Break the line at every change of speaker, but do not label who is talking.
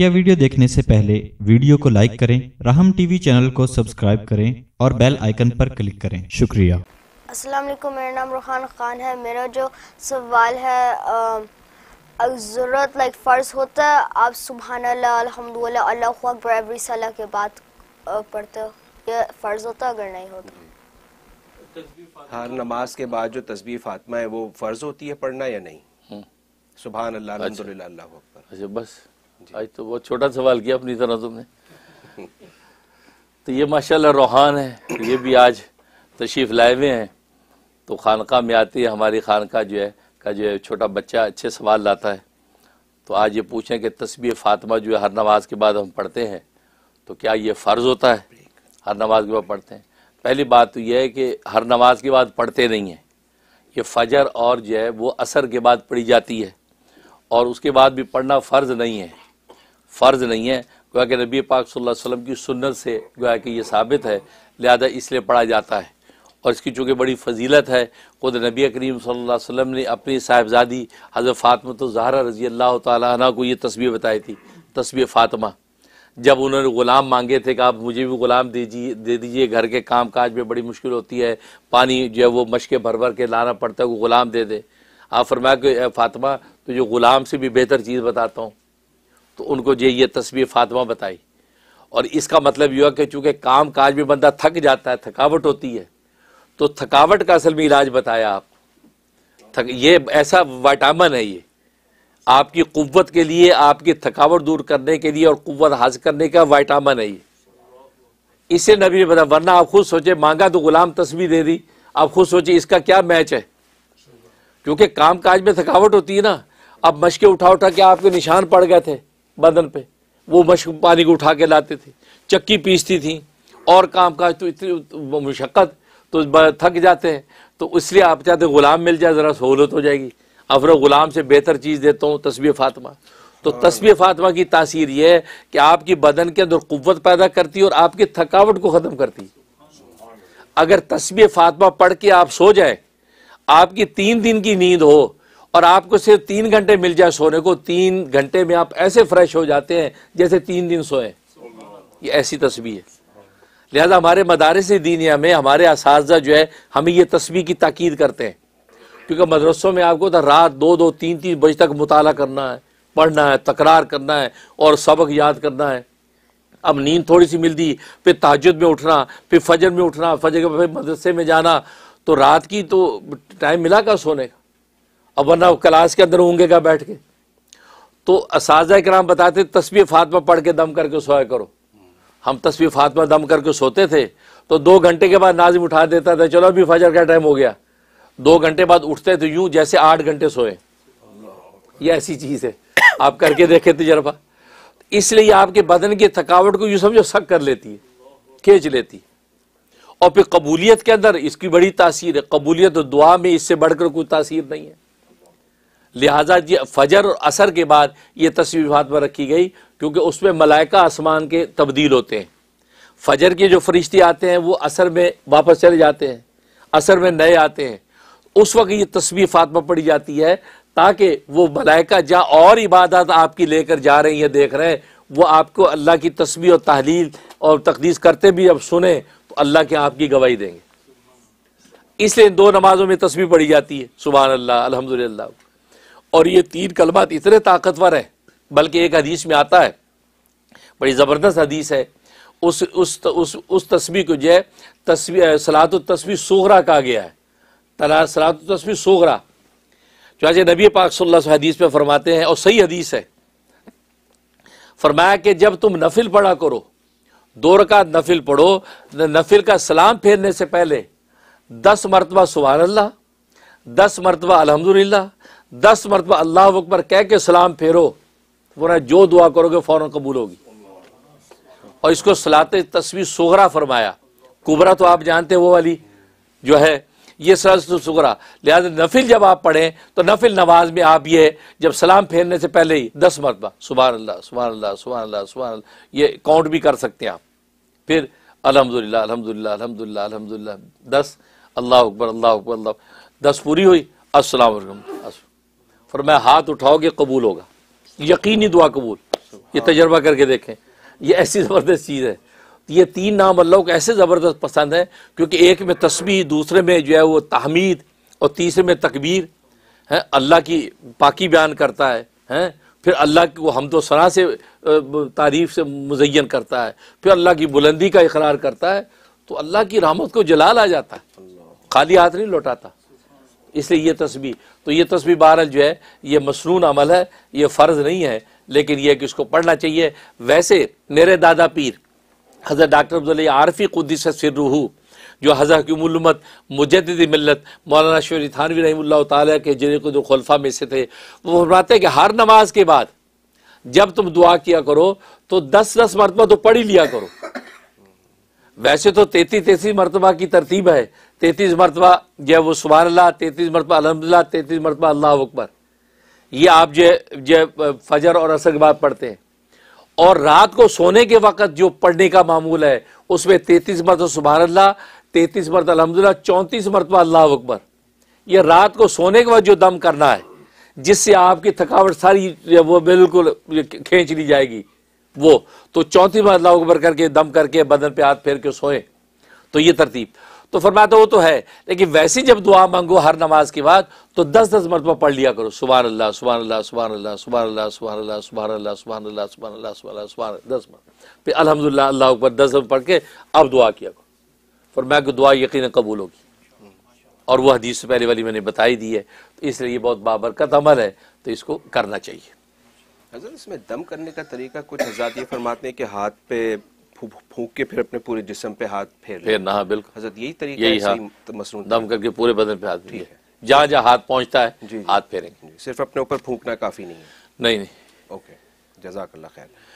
मुख्य वीडियो देखने से पहले वीडियो को लाइक करें राहम टीवी चैनल को सब्सक्राइब करें और बेल आइकन पर क्लिक करें शुक्रिया अस्सलाम वालेकुम मेरा नाम रुखान खान है मेरा जो सवाल है ज़रूरत लाइक फ़र्ज़ होता है आप सुबह अल्लाह अकबर सलाह के बाद पढ़ते हो फ़र्ज़ होता है अगर नहीं होता हर नमाज के बाद जो तस्बी फातमा है वो फ़र्ज़ होती है पढ़ना या नहीं हम्म। सुबह अल्लाह अच्छा, अच्छा बस आज तो बहुत छोटा सवाल किया अपनी तरह तुमने तो ये माशाल्लाह रूहान है तो ये भी आज तशरीफ़ लाए हुए हैं तो खानका में आती है हमारी खानका जो है का जो है छोटा बच्चा अच्छे सवाल लाता है तो आज ये पूछें कि तस्वीर फ़ातिमा जो है हर नमाज के बाद हम पढ़ते हैं तो क्या ये फ़र्ज़ होता है हर नमाज के बाद पढ़ते हैं पहली बात तो यह है कि हर नमाज के बाद पढ़ते नहीं हैं ये फ़जर और जो है वो असर के बाद पढ़ी जाती है और उसके बाद भी पढ़ना फ़र्ज़ नहीं है फ़र्ज़ नहीं है गोया कि नबी पाक सल्लल्लाहु अलैहि वसल्लम की सुन्नत से गोया कि ये साबित है लिहाजा इसलिए पढ़ा जाता है और इसकी चूँकि बड़ी फजीलत है खुद नबी करीम सल्लल्लाहु अलैहि वसल्लम ने अपनी साहिबजादी हज़रत फ़ातिमा तो जहरा रजी अल्लाह तह को ये तस्वीर बताई थी तस्वीर फ़ातिमा जब उन्होंने ग़ुलाम मांगे थे कि आप मुझे भी ग़ुलाम दीजिए दे दीजिए घर के काम काज में बड़ी मुश्किल होती है पानी जो है वो मशक़े भर भर के लाना पड़ता है वो ग़ुलाम दे दे आप फरमाया कि फातिमा तो जो ग़ुलाम से भी बेहतर चीज़ बताता हूँ तो उनको जो ये तस्वीर फातमा बताई और इसका मतलब यह कि चूंकि काम काज में बंदा थक जाता है थकावट होती है तो थकावट का असल में इलाज बताया आप थक ये ऐसा वाइटामिन है ये आपकी कुत के लिए आपकी थकावट दूर करने के लिए और कुत हासिल करने का वाइटामिन है ये इसे नबी ने बता वरना आप खुद सोचे मांगा तो गुलाम तस्वीर दे दी आप खुद सोचे इसका क्या मैच है क्योंकि काम काज में थकावट होती है ना अब मशकें उठा उठा के आपके निशान पड़ गए थे बदन पे वो मश पानी को उठा के लाते थे चक्की पीसती थी और काम काज तो इतनी मुशक्क़त तो थक जाते हैं तो इसलिए आप चाहते ग़ुलाम मिल जाए ज़रा सहूलत हो जाएगी अफर ग़ुलाम से बेहतर चीज़ देता हूँ तस्वीर फ़ातिमा तो हाँ। तस्वीर फातमा की तासीर यह है कि आपकी बदन के अंदर कुत पैदा करती है और आपकी थकावट को ख़त्म करती है अगर तस्वीर फातमा पढ़ के आप सो जाए आपकी तीन दिन की नींद हो और आपको सिर्फ तीन घंटे मिल जाए सोने को तीन घंटे में आप ऐसे फ्रेश हो जाते हैं जैसे तीन दिन सोए ये ऐसी तस्वीर है लिहाजा हमारे मदारस दीनिया में हमारे इस जो है हमें ये तस्वीर की ताकीद करते हैं क्योंकि मदरसों में आपको तो रात दो दो तीन तीन बजे तक मुताला करना है पढ़ना है तकरार करना है और सबक याद करना है अब नींद थोड़ी सी मिलती फिर ताजुद में उठना फिर फजर में उठना फजर के फिर मदरसे में जाना तो रात की तो टाइम मिला का सोने का अब वरना क्लास के अंदर होंगे क्या बैठ के तो इस कराम बताते तस्वीर फातमा पढ़ के दम करके सोया करो हम तस्वीर फातमा दम करके सोते थे तो दो घंटे के बाद नाजिम उठा देता था चलो अभी फजर का टाइम हो गया दो घंटे बाद उठते थे यूं जैसे आठ घंटे सोए ये ऐसी चीज़ है आप करके देखे तजर्बा इसलिए आपके बदन की थकावट को यू समझो शक कर लेती है खींच लेती और फिर कबूलियत के अंदर इसकी बड़ी तासीर है कबूलियत दुआ में इससे बढ़कर कोई तासीर नहीं है लिहाजा ये फजर और असर के बाद ये तस्वीर हाथ में रखी गई क्योंकि उसमें मलाइका आसमान के तब्दील होते हैं फजर के जो फरिश्ते आते हैं वो असर में वापस चले जाते हैं असर में नए आते हैं उस वक्त ये तस्वीर फातमा पड़ी जाती है ताकि वो मलाइका जहाँ और इबादत आपकी लेकर जा रहे हैं या देख रहे हैं वो आपको अल्लाह की तस्वीर और तहलील और तकदीस करते भी अब सुने तो अल्लाह के आपकी गवाही देंगे इसलिए दो नमाजों में तस्वीर पड़ी जाती है सुबह अल्लाह अलहमदिल्ला और ये तीन कलमात इतने ताकतवर हैं बल्कि एक हदीस में आता है बड़ी ज़बरदस्त हदीस है उस उस उस उस तस्वीर को जो है तस्वीर सलात तस्वी सोगरा कहा गया है तला सलात तस्वी सोगरा जो आज नबी पाक सल्लल्लाहु हदीस में फरमाते हैं और सही हदीस है फरमाया कि जब तुम नफिल पढ़ा करो दो रकात नफिल पढ़ो नफिल का सलाम फेरने से पहले दस मरतबा सुबह अल्लाह दस मरतबा अलहमदिल्ला दस मरतबा अल्लाह अकबर कह के सलाम फेरो वरना जो दुआ करोगे फौरन कबूल होगी और इसको सलात तस्वीर सोगरा फरमाया कुबरा तो आप जानते हैं वो वाली जो है ये सलात सुगरा लिहाजा नफिल जब आप पढ़ें तो नफिल नमाज में आप ये जब सलाम फेरने से पहले ही दस मरतबा सुबह अल्लाह सुबह अल्लाह सुबह अल्लाह सुबह ये काउंट भी कर सकते हैं आप फिर अलहमदिल्ला अलहमदिल्ला अलहमदिल्ला अलहमदिल्ला दस अल्लाह अकबर अल्लाह अकबर अल्लाह दस पूरी हुई असल मैं हाथ उठाओगे कबूल होगा यकीनी दुआ कबूल ये तजर्बा करके देखें ये ऐसी ज़बरदस्त चीज़ है तो ये तीन नाम अल्लाह को ऐसे ज़बरदस्त पसंद है क्योंकि एक में तस्वीर दूसरे में जो है वो तहमीद और तीसरे में तकबीर है अल्लाह की पाकि बयान करता है हैं फिर अल्लाह को हम तो सना से तारीफ़ से मुजैन करता है फिर अल्लाह की बुलंदी का इकरार करता है तो अल्लाह की रहमत को जलाल आ जाता है खाली हाथ नहीं लौटाता इसलिए यह तस्वीर तो यह तस्वीर बहरहाल जो है यह मसनून अमल है यह फ़र्ज़ नहीं है लेकिन यह कि उसको पढ़ना चाहिए वैसे मेरे दादा पीर हज़रत डॉक्टर अब्दुल आरफ़ी सिर रूहू जो हज़रतमत मुजद मिलत मौलाना शोरी थानवी रही ताली के जिनको खलफा में से थे वो बताते हैं कि हर नमाज के बाद जब तुम दुआ किया करो तो दस दस मरतबा तो पढ़ ही लिया करो वैसे तो तेती तेती मरतबा की तरतीब है तैतीस मरतबा जो वो सुबह अल्लाह तैतीस मरतबा अलहमदिल्ला तैतीस मरतबा अल्लाह अकबर ये आप जो जो फजर और असर के बाद पढ़ते हैं और रात को सोने के वक्त जो पढ़ने का मामूल है उसमें तैतीस मरतबा सुबह अल्लाह तैतीस मरतबा अलहमदिल्ला चौंतीस मरतबा अल्लाह अकबर ये रात को सोने के बाद जो दम करना है जिससे आपकी थकावट सारी वो बिल्कुल खींच ली जाएगी वो तो चौंतीस मरतबा अल्लाह अकबर करके दम करके बदन पे हाथ फेर के सोएं तो ये तरतीब तो फरमाते वो तो है लेकिन वैसी जब दुआ मांगो हर नमाज के बाद तो दस दस मरतबा पढ़ लिया करो सुबह अल्लाह सुबह अल्लाह सुबह अल्लाह सुबह अल्लाह सुबह अल्लाह सुबह अल्लाह सुबह अल्लाह सुबह अल्लाह सुबह अल्लाह सुबह दस मर फिर अलहमदिल्ला अल्लाह ऊपर दस दस पढ़ के अब दुआ किया करो फरमाया को दुआ यकीन कबूल होगी और वह हदीस से पहले वाली मैंने बताई दी है तो इसलिए ये बहुत बाबरकत अमल है तो इसको करना चाहिए हजर इसमें दम करने का तरीका कुछ आजादी फरमाते हैं कि हाथ पे फूक के फिर अपने पूरे जिसम पे हाथ फेर फेरना ना हाँ, बिल्कुल हजरत यही तरीका यही हाँ मसरूम दम करके पूरे बदन पे हाथ ठीक है जहाँ जहाँ हाथ पहुँचता है हाथ फेरेंगे सिर्फ अपने ऊपर फूकना काफ़ी नहीं है नहीं नहीं ओके जजाकल्ला खैर